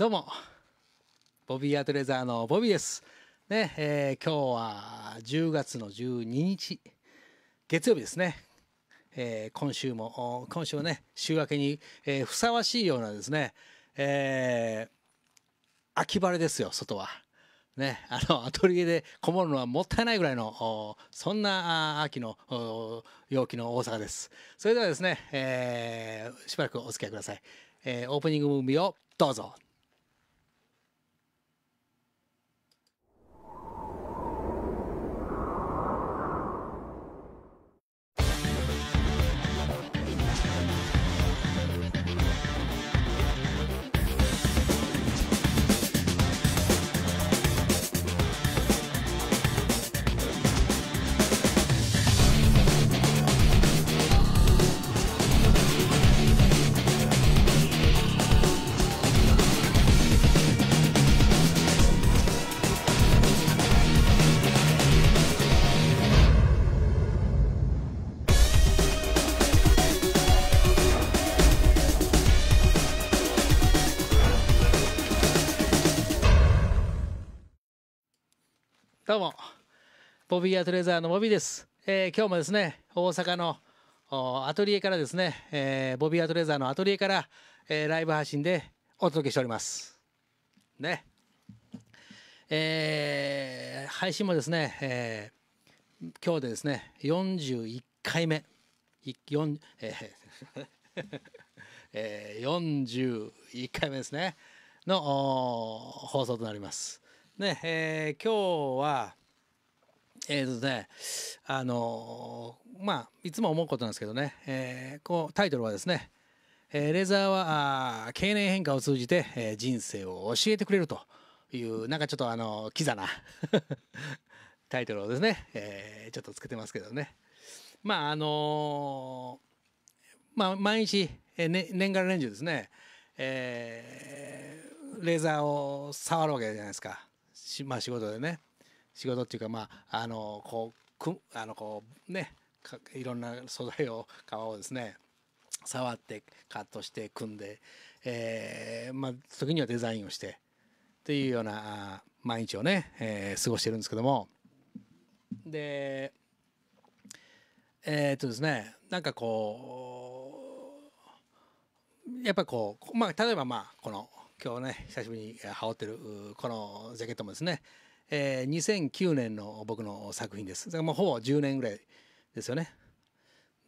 どうも、ボビーアトレザーのボビーです。ね、えー、今日は10月の12日、月曜日ですね。えー、今週も、今週はね、週明けに、えー、ふさわしいようなですね、えー、秋晴れですよ、外は。ね、あのアトリエでこもるのはもったいないぐらいのそんな秋の陽気の大阪ですそれではですね、えー、しばらくお付き合いください、えー、オープニングムービーをどうぞどうもボビーアトレザーのボビーです、えー、今日もですね大阪のアトリエからですね、えー、ボビーアトレザーのアトリエから、えー、ライブ配信でお届けしておりますねえー、配信もですね、えー、今日でですね41回目い4えーえー、41 回目ですねの放送となります。ねえー、今日はえっ、ー、とねあのー、まあいつも思うことなんですけどね、えー、こうタイトルはですね「えー、レザーは経年変化を通じて、えー、人生を教えてくれる」というなんかちょっとあのキザな タイトルをですね、えー、ちょっとつけてますけどねまああのまあ毎日、えーね、年がら年中ですね、えー、レーザーを触るわけじゃないですか。しまあ仕事でね仕事っていうかまああのこうくあのこうねいろんな素材を皮をですね触ってカットして組んで、えー、まあ時にはデザインをしてっていうような毎日をね、えー、過ごしてるんですけどもでえー、っとですねなんかこうやっぱこうまあ例えばまあこの今日ね久しぶりに羽織ってるこのジャケットもですね、えー、2009年の僕の作品ですだからもうほぼ10年ぐらいですよね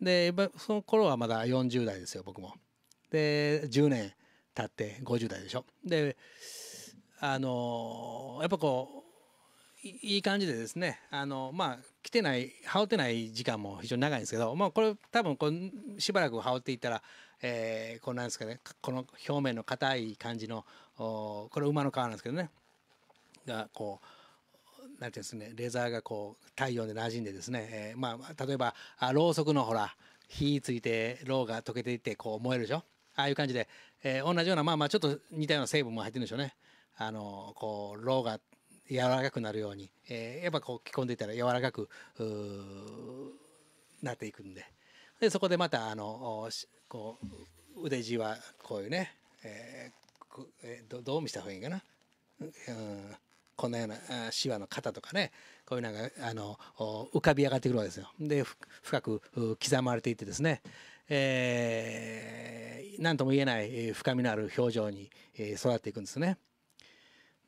でその頃はまだ40代ですよ僕もで10年経って50代でしょであのやっぱこういい感じでですねあのまあ来てない羽織ってない時間も非常に長いんですけど、まあ、これ多分こうしばらく羽織っていったらえー、こうなんですかねこの表面の硬い感じのこれ馬の皮なんですけどねがこう。なんていうんですねレザーがこう太陽で馴染んでですね、えー、まあ例えばあろうそくのほら火ついてろうが溶けていってこう燃えるでしょああいう感じで、えー、同じようなまあまあちょっと似たような成分も入ってるんでしょうねあのこうろうが柔らかくなるように、えー、やっぱこう着込んでいたら柔らかくなっていくんででそこでまたあのこう腕地はこういうね、えーえー、どどう見せた方がいいかな、うん、このようなしわの肩とかねこういうのがあの浮かび上がってくるわけですよ。で深く刻まれていってですね、えー、何とも言えない深みのある表情に育っていくんですね。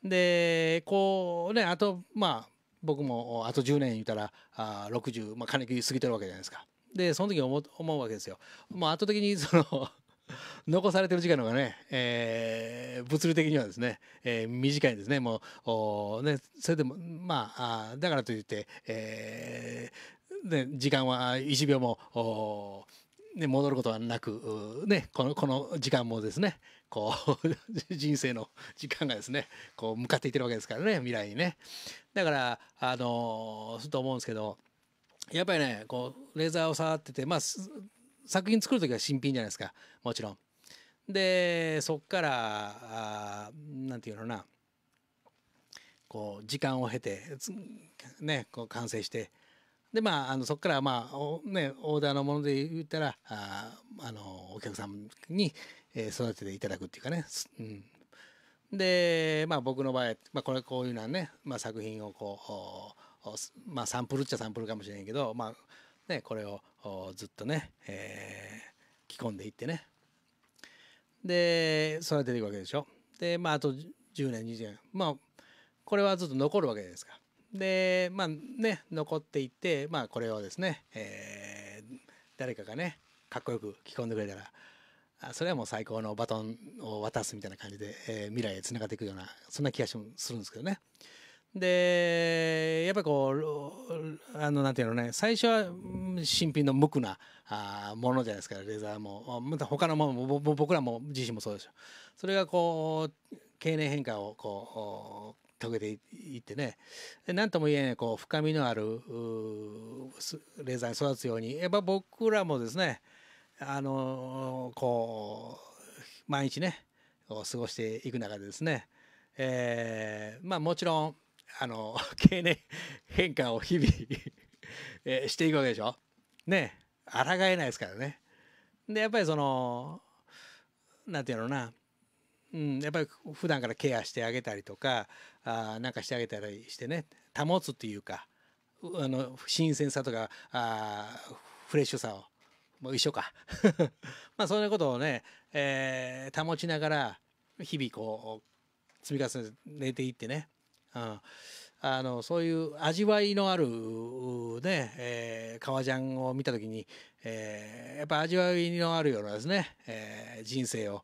でこうねあとまあ僕もあと10年いたらあ60、まあ、金り過ぎてるわけじゃないですか。でその時思思うわけですよ。もう圧倒的にその 残されてる時間の方がね、えー、物理的にはですね、えー、短いんですねもうおねそれでもまああだからといって、えーね、時間は1秒もお、ね、戻ることはなく、ね、このこの時間もですねこう 人生の時間がですねこう向かっていってるわけですからね未来にね。だからあのー、そと思うんですけどやっぱりねこうレーザーを触っててまあ作品作る時は新品じゃないですかもちろん。でそっから何て言うのなこう時間を経てねこう完成してでまああのそこからまあねオーダーのもので言ったらああのお客さんに、え育てていただくっていうかね、うん、でまあ僕の場合、まあ、これこういうのはね、まあ、作品をこうまあ、サンプルっちゃサンプルかもしれんけど、まあね、これをずっとね、えー、着込んでいってねでそ育出ていくわけでしょでまああと10年20年まあこれはずっと残るわけじゃないですかでまあね残っていってまあこれをですね、えー、誰かがねかっこよく着込んでくれたらあそれはもう最高のバトンを渡すみたいな感じで、えー、未来へつながっていくようなそんな気がするんですけどね。でやっぱりこうあのなんていうのね最初は新品の無垢なあものじゃないですかレザーもまた他のものも僕らも自身もそうでしょそれがこう経年変化をこう遂げていってね何とも言えないこう深みのあるレザーに育つようにやっぱ僕らもですねあのこう毎日ね過ごしていく中でですねえー、まあもちろんあの 経年変化を日々 えしていくわけでしょ。ね抗えないですからね。でやっぱりその何て言うのな、うん、やっぱり普段からケアしてあげたりとかあなんかしてあげたりしてね保つっていうかあの新鮮さとかあフレッシュさを。もう一緒か まあそんなことをね、えー、保ちながら日々こう積み重ねていってねうんあのそういう味わいのあるね、えー、革ジャンを見た時に、えー、やっぱ味わいのあるようなですね、えー、人生を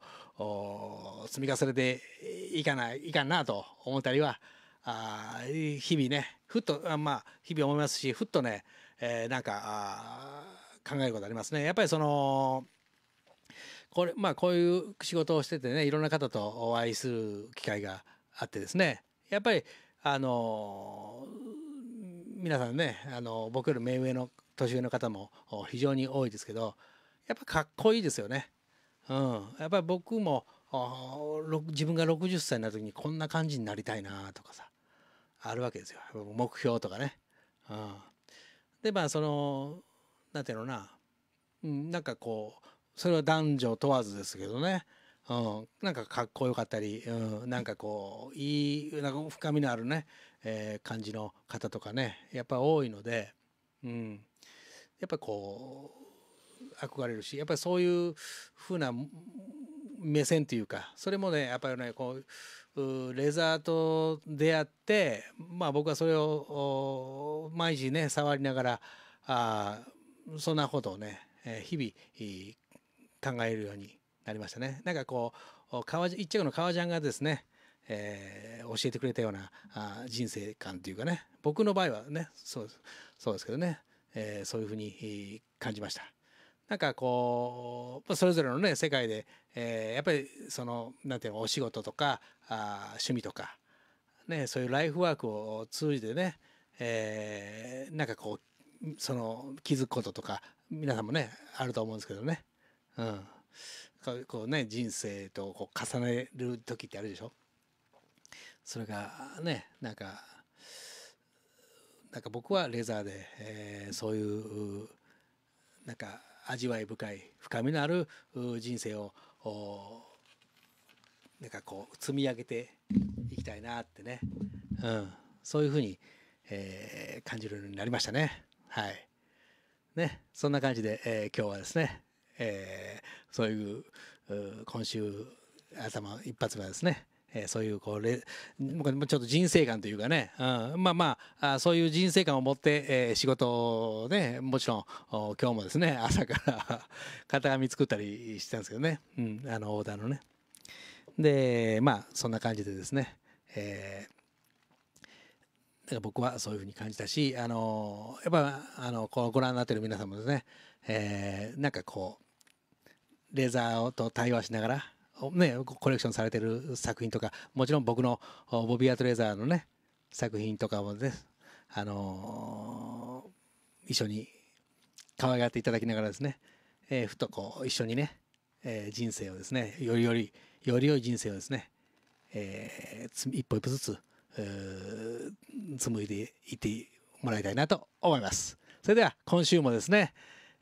積み重ねていかないいかんなと思ったりはあ日々ねふっとあまあ日々思いますしふっとね、えー、なんかあ考えることありますね。やっぱりそのこれまあこういう仕事をしててねいろんな方とお会いする機会があってですねやっぱりあの皆さんねあの僕より目上の年上の方も非常に多いですけどやっぱかっこいいですよね。うん、やっぱり僕も自分が60歳になった時にこんな感じになりたいなとかさあるわけですよ目標とかね。うん、でまあその何て言うのな、うん、なんかこうそれは男女問わずですけどねうん、なんかかっこよかったり、うん、なんかこういいなんか深みのあるね、えー、感じの方とかねやっぱ多いので、うん、やっぱこう憧れるしやっぱりそういうふうな目線というかそれもねやっぱりねこうレザーと出会ってまあ僕はそれを毎日ね触りながらあそんなことをね日々考えるようになりましたね。なんかこう川一着の革ジャンがですね、えー、教えてくれたようなあ人生観というかね僕の場合はねそうそうですけどね、えー、そういうふうに感じました。なんかこうそれぞれのね世界で、えー、やっぱりそのなんていうのお仕事とかあ趣味とか、ね、そういうライフワークを通じてね、えー、なんかこうその気づくこととか皆さんもねあると思うんですけどね。うんこうね人生とこう重ねる時ってあるでしょそれがねなんかなんか僕はレザーで、えー、そういうなんか味わい深い深みのある人生をなんかこう積み上げていきたいなってね、うん、そういうふうに、えー、感じるようになりましたね。はいね、そんな感じで、えー、今日はですね、えー、そういう今週頭一発はですねえー、そういうこうれちょっと人生観というかね、うん、まあまあそういう人生観を持って、えー、仕事をねもちろん今日もですね朝から 型紙作ったりしてたんですけどね、うん、あのオーダーのねでまあそんな感じでですね、えー僕はそういうふうに感じたし、あのー、やっぱあのこうご覧になってる皆さんもですね、えー、なんかこうレーザーと対話しながら、ね、コレクションされてる作品とかもちろん僕のボビー・アート・レーザーのね作品とかもね、あのー、一緒に可愛がっていただきながらですね、えー、ふとこう一緒にね、えー、人生をですねよりよりより良い人生をですね、えー、一歩一歩ずつ、え紡いでいってもらいたいなと思います。それでは今週もですね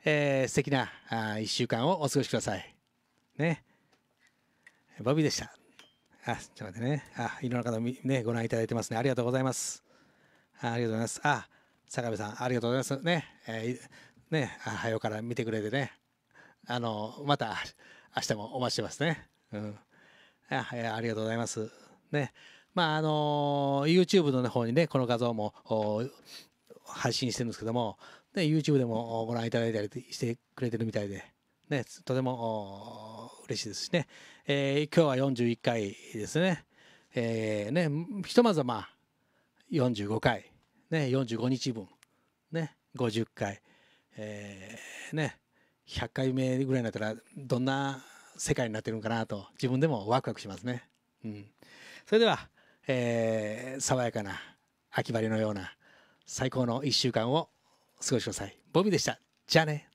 えー、素敵なあ1週間をお過ごしください。ね。ボビーでした。あ、ちょっと待ってね。あ、いろんな方ね、ご覧いただいてますね。ありがとうございます。あありがとうございます。あ、坂部さん、ありがとうございます。ね。えー、ね、あ、はよから見てくれてね。あの、また明日もお待ちしてますね。うん。あ、えありがとうございます。ね。まあ、あのー、YouTube の方にね、この画像も配信してるんですけども、ね、YouTube でもご覧いただいたりしてくれてるみたいで、ね、とても嬉しいですしね、えー、今日は41回ですね,、えーね、ひとまずはまあ45回、ね、45日分、ね、50回、えーね、100回目ぐらいになったらどんな世界になってるのかなと自分でもワクワクしますね。うん、それでは、えー、爽やかな秋晴れのような最高の1週間を過ごしくださいボビーでしたじゃあね